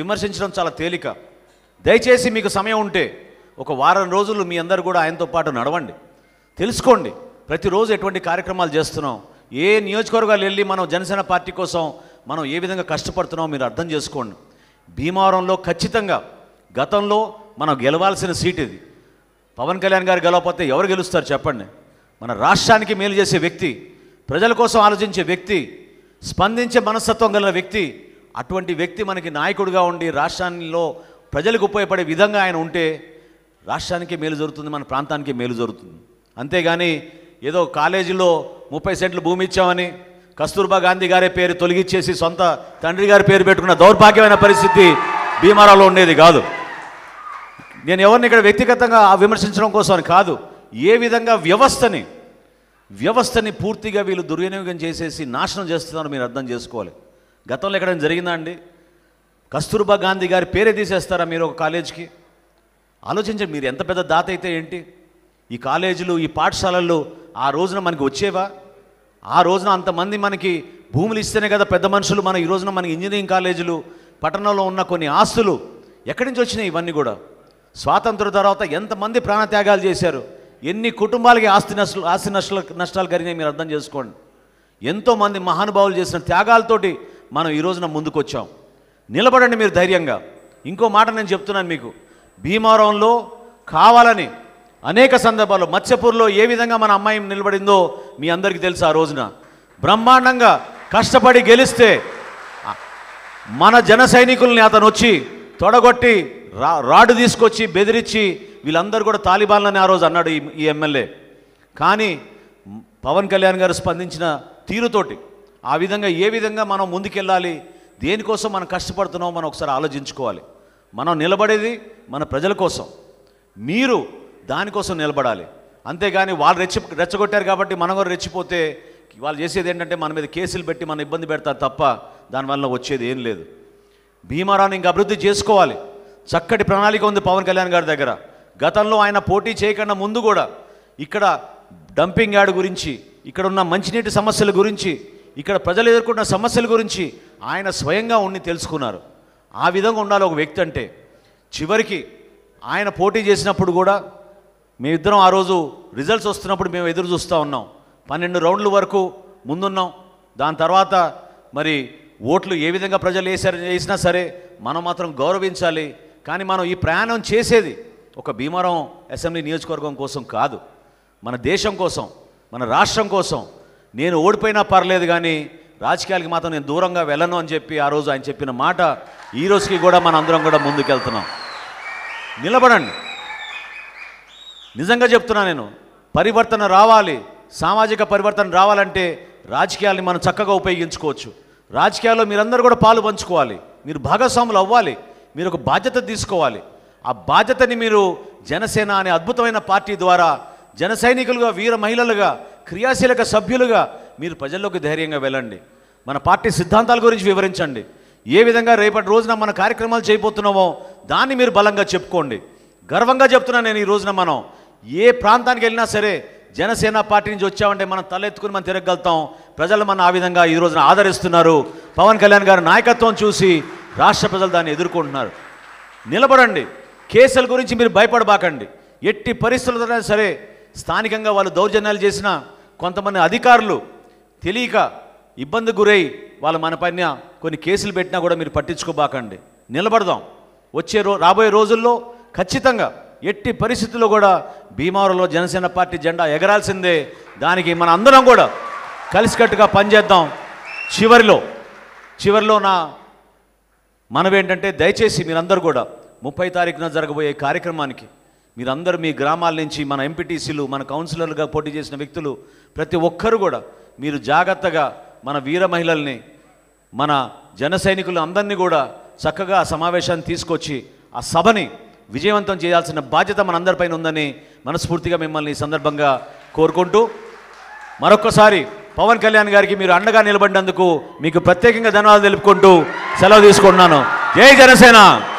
విమర్శించడం చాలా తేలిక దయచేసి మీకు సమయం ఉంటే ఒక వారం రోజులు మీ అందరు కూడా ఆయనతో పాటు నడవండి తెలుసుకోండి ప్రతిరోజు ఎటువంటి కార్యక్రమాలు చేస్తున్నాం ఏ నియోజకవర్గాలు వెళ్ళి మనం జనసేన పార్టీ కోసం మనం ఏ విధంగా కష్టపడుతున్నామో మీరు అర్థం చేసుకోండి భీమవరంలో ఖచ్చితంగా గతంలో మనం గెలవాల్సిన సీట్ ఇది పవన్ కళ్యాణ్ గారు గెలవపోతే ఎవరు గెలుస్తారు చెప్పండి మన రాష్ట్రానికి మేలు చేసే వ్యక్తి ప్రజల కోసం ఆలోచించే వ్యక్తి స్పందించే మనస్తత్వం గల వ్యక్తి అటువంటి వ్యక్తి మనకి నాయకుడిగా ఉండి రాష్ట్రాల్లో ప్రజలకు ఉపయోగపడే విధంగా ఆయన ఉంటే రాష్ట్రానికి మేలు జరుగుతుంది మన ప్రాంతానికి మేలు జరుగుతుంది అంతేగాని ఏదో కాలేజీలో ముప్పై సెంట్లు భూమి ఇచ్చామని కస్తూర్బా గాంధీ గారే పేరు తొలగిచ్చేసి సొంత తండ్రి గారి పేరు పెట్టుకున్న దౌర్భాగ్యమైన పరిస్థితి భీమారాలో ఉండేది కాదు నేను ఎవరిని ఇక్కడ వ్యక్తిగతంగా విమర్శించడం కోసం కాదు ఏ విధంగా వ్యవస్థని వ్యవస్థని పూర్తిగా వీళ్ళు దుర్వినియోగం చేసేసి నాశనం చేస్తున్నారో మీరు అర్థం చేసుకోవాలి గతంలో ఎక్కడ జరిగిందా అండి కస్తూర్బా గాంధీ గారి పేరే తీసేస్తారా మీరు ఒక కాలేజీకి ఆలోచించండి మీరు ఎంత పెద్ద దాత అయితే ఏంటి ఈ కాలేజీలు ఈ పాఠశాలల్లో ఆ రోజున మనకి వచ్చేవా ఆ రోజున అంతమంది మనకి భూములు ఇస్తేనే కదా పెద్ద మనుషులు మన ఈ రోజున మనకి ఇంజనీరింగ్ కాలేజీలు పట్టణంలో ఉన్న కొన్ని ఆస్తులు ఎక్కడి నుంచి వచ్చినాయి ఇవన్నీ కూడా స్వాతంత్ర తర్వాత ఎంతమంది ప్రాణత్యాగాలు చేశారు ఎన్ని కుటుంబాలకి ఆస్తి నష్టలు ఆస్తి నష్టాలు నష్టాలు కలిగినాయి మీరు అర్థం చేసుకోండి ఎంతోమంది మహానుభావులు చేసిన త్యాగాలతోటి మనం ఈ రోజున ముందుకు వచ్చాం నిలబడండి మీరు ధైర్యంగా ఇంకో మాట నేను చెప్తున్నాను మీకు భీమవరంలో కావాలని అనేక సందర్భాల్లో మత్స్యపూర్లో ఏ విధంగా మన అమ్మాయి నిలబడిందో మీ అందరికీ తెలుసు ఆ రోజున బ్రహ్మాండంగా కష్టపడి గెలిస్తే మన జన సైనికుల్ని అతను వచ్చి తొడగొట్టి రా రాడు తీసుకొచ్చి బెదిరించి వీళ్ళందరూ కూడా తాలిబాన్లని ఆ రోజు అన్నాడు ఈ ఎమ్మెల్యే కానీ పవన్ కళ్యాణ్ గారు స్పందించిన తీరుతోటి ఆ విధంగా ఏ విధంగా మనం ముందుకెళ్ళాలి దేనికోసం మనం కష్టపడుతున్నాం మనం ఒకసారి ఆలోచించుకోవాలి మనం నిలబడేది మన ప్రజల కోసం మీరు దానికోసం నిలబడాలి అంతేగాని వాళ్ళు రెచ్చి రెచ్చగొట్టారు కాబట్టి మనం కూడా రెచ్చిపోతే వాళ్ళు చేసేది ఏంటంటే మన మీద కేసులు పెట్టి మనం ఇబ్బంది పెడతారు తప్ప దానివల్ల వచ్చేది ఏం లేదు భీమారాన్ని ఇంకా అభివృద్ధి చేసుకోవాలి చక్కటి ప్రణాళిక ఉంది పవన్ కళ్యాణ్ గారి దగ్గర గతంలో ఆయన పోటీ చేయకుండా ముందు కూడా ఇక్కడ డంపింగ్ యార్డ్ గురించి ఇక్కడ ఉన్న మంచినీటి సమస్యల గురించి ఇక్కడ ప్రజలు ఎదుర్కొన్న సమస్యల గురించి ఆయన స్వయంగా ఉండి తెలుసుకున్నారు ఆ విధంగా ఉండాలి ఒక వ్యక్తి అంటే చివరికి ఆయన పోటీ చేసినప్పుడు కూడా మేమిద్దరం ఆ రోజు రిజల్ట్స్ వస్తున్నప్పుడు మేము ఎదురు చూస్తూ ఉన్నాం పన్నెండు రౌండ్ల వరకు ముందున్నాం దాని తర్వాత మరి ఓట్లు ఏ విధంగా ప్రజలు వేసారు వేసినా సరే మనం మాత్రం గౌరవించాలి కానీ మనం ఈ ప్రయాణం చేసేది ఒక భీమరం అసెంబ్లీ నియోజకవర్గం కోసం కాదు మన దేశం కోసం మన రాష్ట్రం కోసం నేను ఓడిపోయినా పర్లేదు కానీ రాజకీయాలకి మాత్రం నేను దూరంగా వెళ్ళను అని చెప్పి ఆ రోజు ఆయన చెప్పిన మాట ఈ రోజుకి కూడా మన అందరం కూడా ముందుకెళ్తున్నాం నిలబడండి నిజంగా చెప్తున్నా నేను పరివర్తన రావాలి సామాజిక పరివర్తన రావాలంటే రాజకీయాల్ని మనం చక్కగా ఉపయోగించుకోవచ్చు రాజకీయాల్లో మీరందరూ కూడా పాలు పంచుకోవాలి మీరు భాగస్వాములు అవ్వాలి మీరు ఒక బాధ్యత తీసుకోవాలి ఆ బాధ్యతని మీరు జనసేన అనే అద్భుతమైన పార్టీ ద్వారా జన సైనికులుగా వీర మహిళలుగా క్రియాశీలక సభ్యులుగా మీరు ప్రజల్లోకి ధైర్యంగా వెళ్ళండి మన పార్టీ సిద్ధాంతాల గురించి వివరించండి ఏ విధంగా రేపటి రోజున మన కార్యక్రమాలు చేయబోతున్నామో దాన్ని మీరు బలంగా చెప్పుకోండి గర్వంగా చెప్తున్నా నేను ఈ రోజున మనం ఏ ప్రాంతానికి వెళ్ళినా సరే జనసేన పార్టీ నుంచి వచ్చామంటే మనం తలెత్తుకుని మనం తిరగలుగుతాం ప్రజలు మన ఆ విధంగా ఈ రోజున ఆదరిస్తున్నారు పవన్ కళ్యాణ్ గారి నాయకత్వం చూసి రాష్ట్ర ప్రజలు దాన్ని ఎదుర్కొంటున్నారు నిలబడండి కేసుల గురించి మీరు భయపడబాకండి ఎట్టి పరిస్థితుల్లో సరే స్థానికంగా వాళ్ళు దౌర్జన్యాలు చేసినా కొంతమంది అధికారులు తెలియక ఇబ్బంది గురై వాళ్ళు మన పైన కొన్ని కేసులు పెట్టినా కూడా మీరు పట్టించుకోబాకండి నిలబడదాం వచ్చే రో రాబోయే రోజుల్లో ఖచ్చితంగా ఎట్టి పరిస్థితుల్లో కూడా భీమవరంలో జనసేన పార్టీ జెండా ఎగరాల్సిందే దానికి మన అందరం కూడా కలిసికట్టుగా పనిచేద్దాం చివరిలో చివరిలో నా మనవేంటంటే దయచేసి మీరందరూ కూడా ముప్పై తారీఖున జరగబోయే కార్యక్రమానికి మీరందరూ మీ గ్రామాల నుంచి మన ఎంపీటీసీలు మన కౌన్సిలర్లుగా పోటీ చేసిన వ్యక్తులు ప్రతి ఒక్కరు కూడా మీరు జాగ్రత్తగా మన వీర మహిళల్ని మన జన సైనికులు అందరినీ కూడా చక్కగా ఆ సమావేశాన్ని తీసుకొచ్చి ఆ సభని విజయవంతం చేయాల్సిన బాధ్యత మనందరిపైన ఉందని మనస్ఫూర్తిగా మిమ్మల్ని ఈ సందర్భంగా కోరుకుంటూ మరొక్కసారి పవన్ కళ్యాణ్ గారికి మీరు అండగా నిలబడినందుకు మీకు ప్రత్యేకంగా ధన్యవాదాలు తెలుపుకుంటూ సెలవు తీసుకుంటున్నాను జై జనసేన